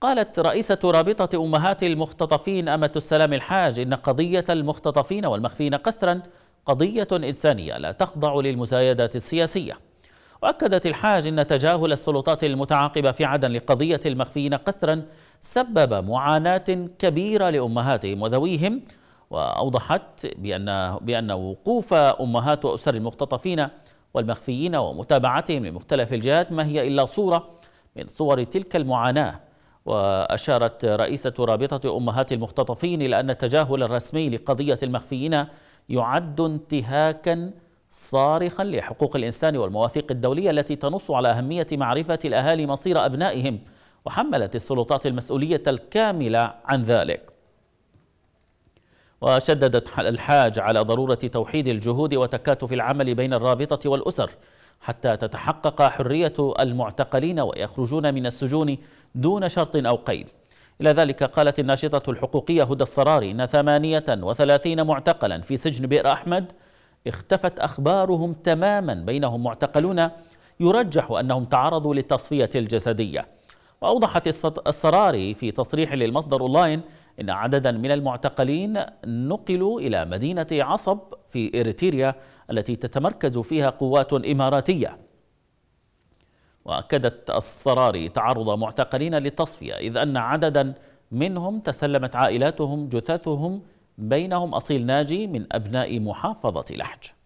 قالت رئيسة رابطة أمهات المختطفين أمة السلام الحاج إن قضية المختطفين والمخفين قسرا قضية إنسانية لا تخضع للمزايدات السياسية وأكدت الحاج أن تجاهل السلطات المتعاقبة في عدن لقضية المخفين قسرا سبب معاناة كبيرة لأمهاتهم وذويهم وأوضحت بأن, بأن وقوف أمهات وأسر المختطفين والمخفيين ومتابعتهم لمختلف الجهات ما هي إلا صورة من صور تلك المعاناة وأشارت رئيسة رابطة أمهات المختطفين إلى أن التجاهل الرسمي لقضية المخفيين يعد انتهاكا صارخا لحقوق الإنسان والمواثيق الدولية التي تنص على أهمية معرفة الأهالي مصير أبنائهم وحملت السلطات المسؤولية الكاملة عن ذلك وشددت الحاج على ضرورة توحيد الجهود وتكاتف العمل بين الرابطة والأسر حتى تتحقق حرية المعتقلين ويخرجون من السجون دون شرط أو قيد إلى ذلك قالت الناشطة الحقوقية هدى الصراري إن 38 معتقلا في سجن بئر أحمد اختفت أخبارهم تماما بينهم معتقلون يرجح أنهم تعرضوا للتصفية الجسدية وأوضحت الصراري في تصريح للمصدر أونلاين إن عددا من المعتقلين نقلوا إلى مدينة عصب في إريتريا التي تتمركز فيها قوات إماراتية وأكدت الصراري تعرض معتقلين للتصفية إذ أن عددا منهم تسلمت عائلاتهم جثثهم بينهم أصيل ناجي من أبناء محافظة لحج